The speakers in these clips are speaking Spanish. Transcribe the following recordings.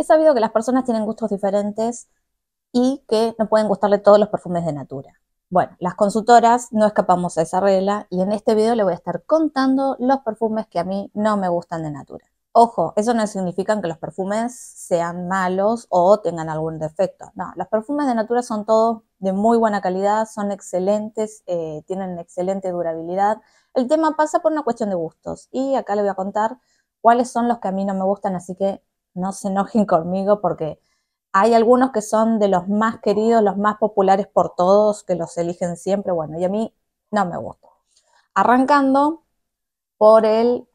He sabido que las personas tienen gustos diferentes y que no pueden gustarle todos los perfumes de Natura. Bueno, las consultoras no escapamos a esa regla y en este video le voy a estar contando los perfumes que a mí no me gustan de Natura. Ojo, eso no significa que los perfumes sean malos o tengan algún defecto. No, los perfumes de Natura son todos de muy buena calidad, son excelentes, eh, tienen excelente durabilidad. El tema pasa por una cuestión de gustos y acá le voy a contar cuáles son los que a mí no me gustan, así que no se enojen conmigo porque hay algunos que son de los más queridos, los más populares por todos, que los eligen siempre, bueno, y a mí no me gusta. Arrancando por el,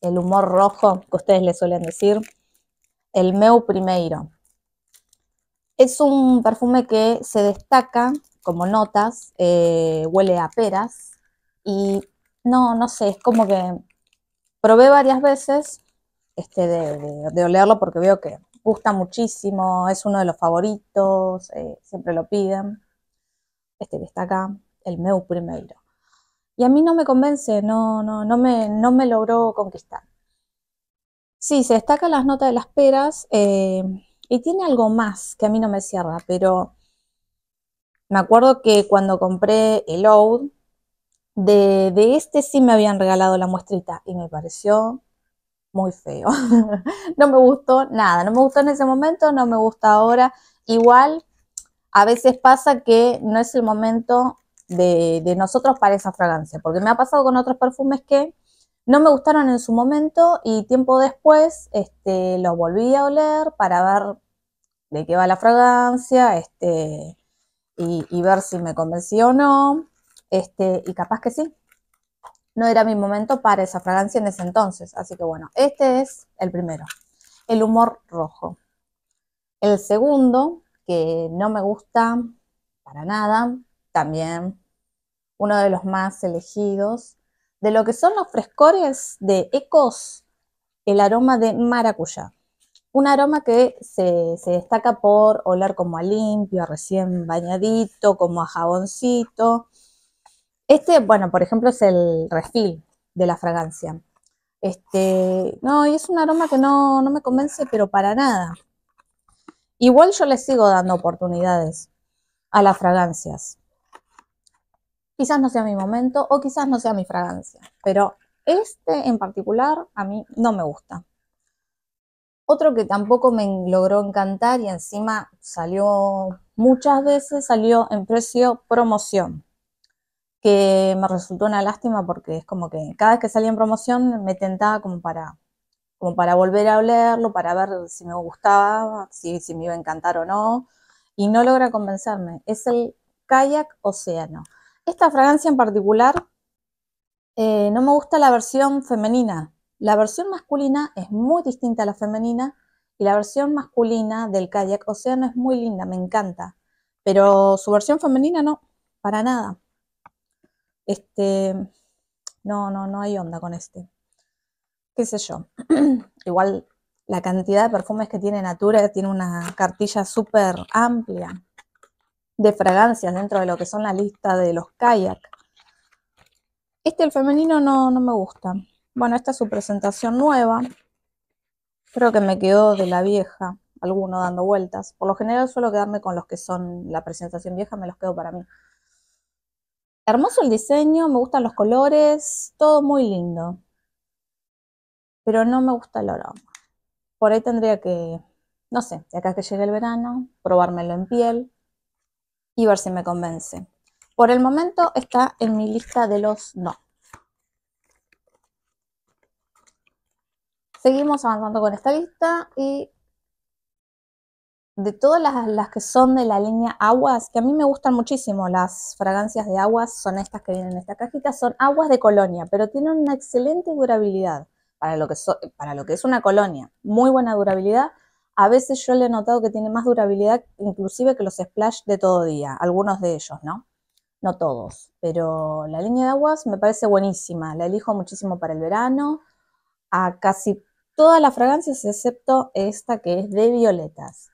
el humor rojo que ustedes le suelen decir, el Meu Primeiro. Es un perfume que se destaca como notas, eh, huele a peras y no, no sé, es como que probé varias veces este, de, olerlo porque veo que gusta muchísimo, es uno de los favoritos, eh, siempre lo piden. Este que está acá, el meu primero. Y a mí no me convence, no, no, no, me, no me logró conquistar. Sí, se destacan las notas de las peras eh, y tiene algo más que a mí no me cierra, pero me acuerdo que cuando compré el Oud, de, de este sí me habían regalado la muestrita y me pareció muy feo. no me gustó nada, no me gustó en ese momento, no me gusta ahora. Igual, a veces pasa que no es el momento de, nosotros para esa fragancia, porque me ha pasado con otros perfumes que no me gustaron en su momento y tiempo después este, los volví a oler para ver de qué va la fragancia este, y, ver si me convenció o no. Este, y capaz que sí, no era mi momento para esa fragancia en ese entonces. Así que bueno, este es el primero, el humor rojo. El segundo, que no me gusta para nada, también uno de los más elegidos. De lo que son los frescores de Ecos, el aroma de maracuyá. Un aroma que se, destaca por oler como a limpio, a recién bañadito, como a jaboncito este, bueno, por ejemplo, es el refil de la fragancia. Este, no, y es un aroma que no, no me convence, pero para nada. Igual yo le sigo dando oportunidades a las fragancias. Quizás no sea mi momento o quizás no sea mi fragancia, pero este en particular a mí no me gusta. Otro que tampoco me logró encantar y encima salió muchas veces, salió en precio promoción que me resultó una lástima porque es como que cada vez que salía en promoción me tentaba como para, como para volver a olerlo, para ver si me gustaba, si, me iba a encantar o no, y no logra convencerme. Es el kayak océano. Esta fragancia en particular eh, no me gusta la versión femenina. La versión masculina es muy distinta a la femenina y la versión masculina del kayak océano es muy linda, me encanta. Pero su versión femenina no, para nada. Este, no, no, no hay onda con este. Qué sé yo. Igual la cantidad de perfumes que tiene Natura tiene una cartilla súper amplia de fragancias dentro de lo que son la lista de los kayak. Este, el femenino, no, no me gusta. Bueno, esta es su presentación nueva. Creo que me quedó de la vieja, alguno dando vueltas. Por lo general suelo quedarme con los que son la presentación vieja, me los quedo para mí. Hermoso el diseño, me gustan los colores, todo muy lindo. Pero no me gusta el aroma. Por ahí tendría que, no sé, de acá que llegue el verano, probármelo en piel y ver si me convence. Por el momento está en mi lista de los no. Seguimos avanzando con esta lista y de todas las, que son de la línea aguas, que a mí me gustan muchísimo las fragancias de aguas, son estas que vienen en esta cajita, son aguas de colonia, pero tienen una excelente durabilidad para lo que, para lo que es una colonia, muy buena durabilidad. A veces yo le he notado que tiene más durabilidad inclusive que los splash de todo día, algunos de ellos, ¿no? No todos, pero la línea de aguas me parece buenísima, la elijo muchísimo para el verano, a casi todas las fragancias excepto esta que es de violetas.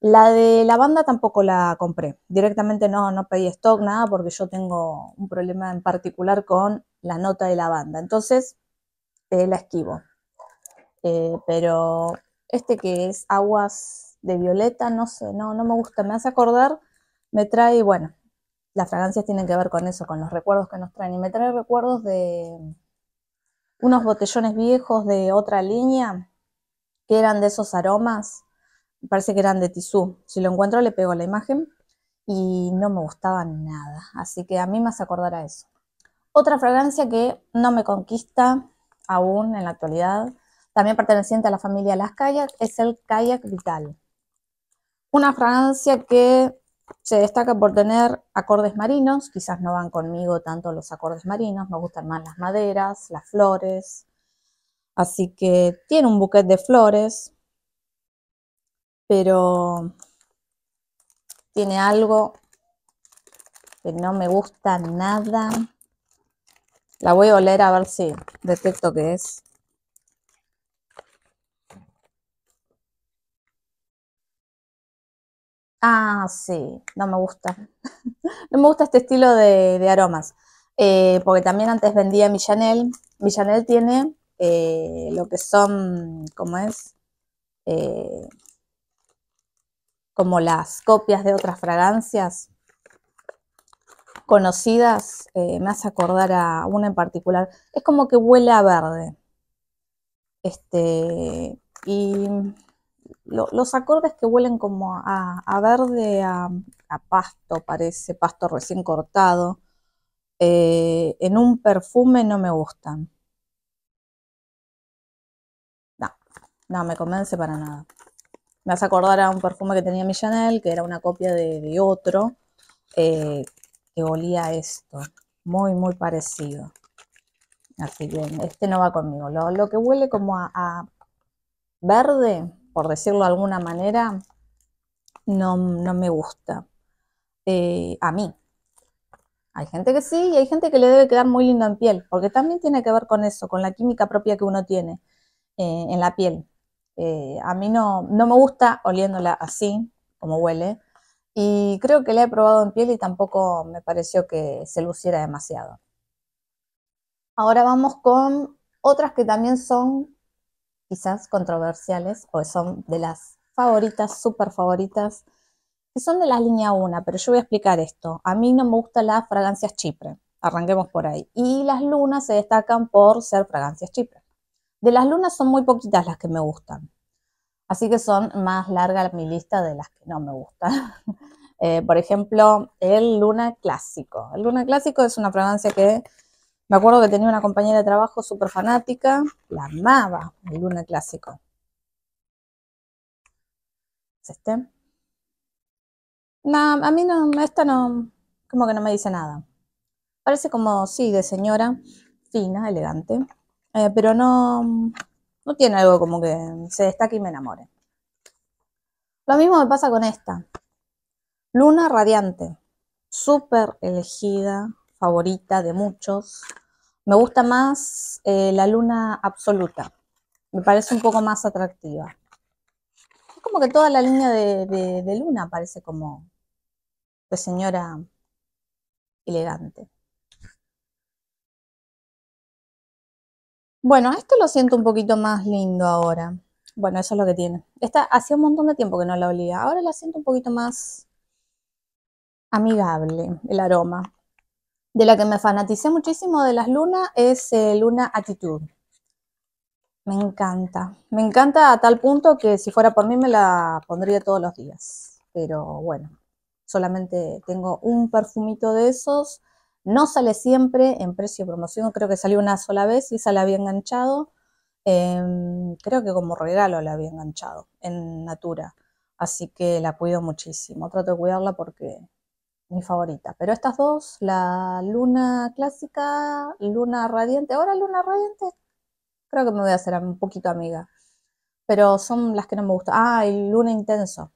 La de lavanda tampoco la compré. Directamente no, no pedí stock, nada, porque yo tengo un problema en particular con la nota de lavanda, Entonces, eh, la esquivo. Eh, pero este que es aguas de violeta, no sé, no, no me gusta. Me hace acordar, me trae, bueno, las fragancias tienen que ver con eso, con los recuerdos que nos traen. Y me trae recuerdos de unos botellones viejos de otra línea, que eran de esos aromas parece que eran de tisú, Si lo encuentro le pego la imagen y no me gustaba nada. Así que a mí me hace acordar a eso. Otra fragancia que no me conquista aún en la actualidad, también perteneciente a la familia Las Kayak, es el Kayak Vital. Una fragancia que se destaca por tener acordes marinos, quizás no van conmigo tanto los acordes marinos, me gustan más las maderas, las flores. Así que tiene un buquete de flores, pero tiene algo que no me gusta nada. La voy a oler a ver si detecto qué es. Ah, sí, no me gusta. no me gusta este estilo de, aromas. Eh, porque también antes vendía mi Chanel. Mi Chanel tiene eh, lo que son, ¿cómo es? Eh, como las copias de otras fragancias conocidas, eh, me hace acordar a una en particular. Es como que huele a verde. Este, y los acordes que huelen como a, verde, a, pasto, parece, pasto recién cortado, eh, en un perfume no me gustan. No, no me convence para nada me a acordar a un perfume que tenía mi Chanel, que era una copia de, otro, eh, que olía esto, muy, muy parecido. Así que este no va conmigo. Lo, que huele como a, verde, por decirlo de alguna manera, no, me gusta. Eh, a mí. Hay gente que sí y hay gente que le debe quedar muy lindo en piel, porque también tiene que ver con eso, con la química propia que uno tiene eh, en la piel. Eh, a mí no, no me gusta oliéndola así, como huele, y creo que la he probado en piel y tampoco me pareció que se luciera demasiado. Ahora vamos con otras que también son quizás controversiales o son de las favoritas, súper favoritas, que son de la línea 1, pero yo voy a explicar esto. A mí no me gustan las fragancias chipre, arranquemos por ahí. Y las lunas se destacan por ser fragancias chipre. De las lunas son muy poquitas las que me gustan. Así que son más larga mi lista de las que no me gustan. Eh, por ejemplo, el Luna Clásico. El Luna Clásico es una fragancia que me acuerdo que tenía una compañera de trabajo súper fanática, la amaba, el Luna Clásico. ¿Es este? a mí no, esta no, como que no me dice nada. Parece como, sí, de señora, fina, elegante. Eh, pero no, tiene algo como que se destaque y me enamore. Lo mismo me pasa con esta. Luna radiante. Súper elegida, favorita de muchos. Me gusta más eh, la luna absoluta. Me parece un poco más atractiva. Es como que toda la línea de, de luna parece como de señora elegante. Bueno, esto lo siento un poquito más lindo ahora. Bueno, eso es lo que tiene. Esta hacía un montón de tiempo que no la olía. Ahora la siento un poquito más amigable el aroma. De la que me fanaticé muchísimo de las lunas es eh, Luna Attitude. Me encanta. Me encanta a tal punto que si fuera por mí me la pondría todos los días. Pero bueno, solamente tengo un perfumito de esos no sale siempre en precio y promoción, creo que salió una sola vez y esa la había enganchado. Em, creo que como regalo la había enganchado en Natura. Así que la cuido muchísimo. Trato de cuidarla porque mi favorita. Pero estas dos, la luna clásica, luna radiante, ahora luna radiante, creo que me voy a hacer un poquito amiga. Pero son las que no me gustan. Ah, y luna intenso,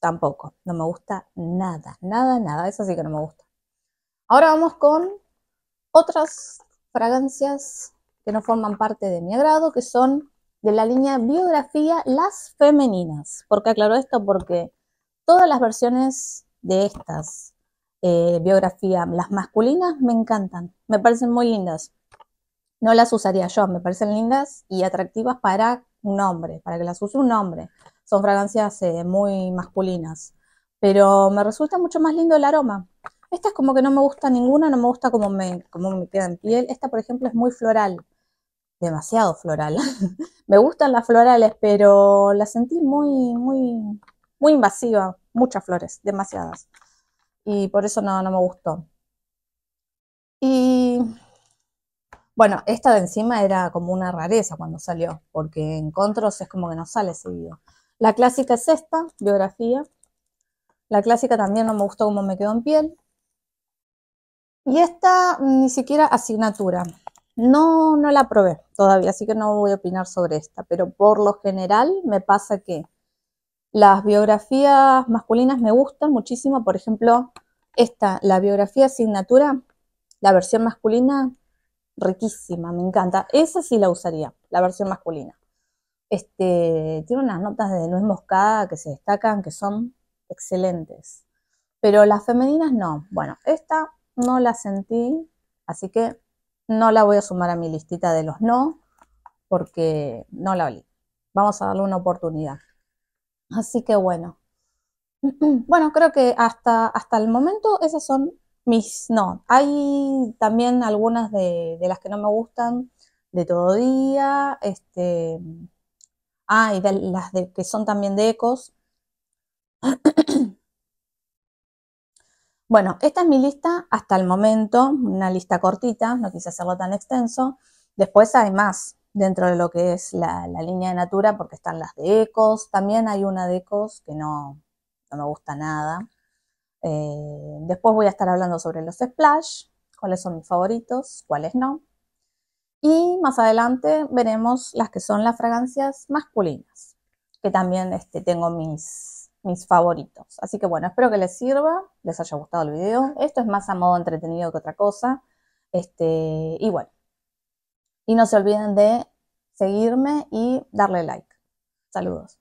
tampoco. No me gusta nada, nada, nada. Esa sí que no me gusta. Ahora vamos con otras fragancias que no forman parte de mi agrado, que son de la línea biografía Las Femeninas. ¿Por qué aclaro esto? Porque todas las versiones de estas eh, Biografía, las masculinas, me encantan, me parecen muy lindas. No las usaría yo, me parecen lindas y atractivas para un hombre, para que las use un hombre. Son fragancias eh, muy masculinas, pero me resulta mucho más lindo el aroma. Esta es como que no me gusta ninguna, no me gusta como me, me queda en piel. Esta, por ejemplo, es muy floral, demasiado floral. me gustan las florales, pero la sentí muy, muy, muy invasiva. Muchas flores, demasiadas. Y por eso no, no me gustó. Y bueno, esta de encima era como una rareza cuando salió, porque en Contros es como que no sale seguido. La clásica es esta, biografía. La clásica también no me gustó cómo me quedó en piel. Y esta mm, ni siquiera asignatura. No, no la probé todavía, así que no voy a opinar sobre esta, pero por lo general me pasa que las biografías masculinas me gustan muchísimo, por ejemplo, esta, la biografía asignatura, la versión masculina, riquísima, me encanta. Esa sí la usaría, la versión masculina. Este, tiene unas notas de nuez moscada que se destacan, que son excelentes. Pero las femeninas no. Bueno, esta no la sentí, así que no la voy a sumar a mi listita de los no, porque no la olí. Vamos a darle una oportunidad. Así que bueno. Bueno, creo que hasta, hasta el momento esas son mis no. Hay también algunas de, las que no me gustan de todo día. Este, ah, y las de, que son también de ecos. Bueno, esta es mi lista hasta el momento, una lista cortita, no quise hacerlo tan extenso. Después hay más dentro de lo que es la, línea de Natura, porque están las de Ecos, también hay una de Ecos que no, me gusta nada. Eh, después voy a estar hablando sobre los splash, cuáles son mis favoritos, cuáles no. Y más adelante veremos las que son las fragancias masculinas, que también este, tengo mis mis favoritos. Así que bueno, espero que les sirva, les haya gustado el video. Esto es más a modo entretenido que otra cosa. Este, y bueno, y no se olviden de seguirme y darle like. Saludos.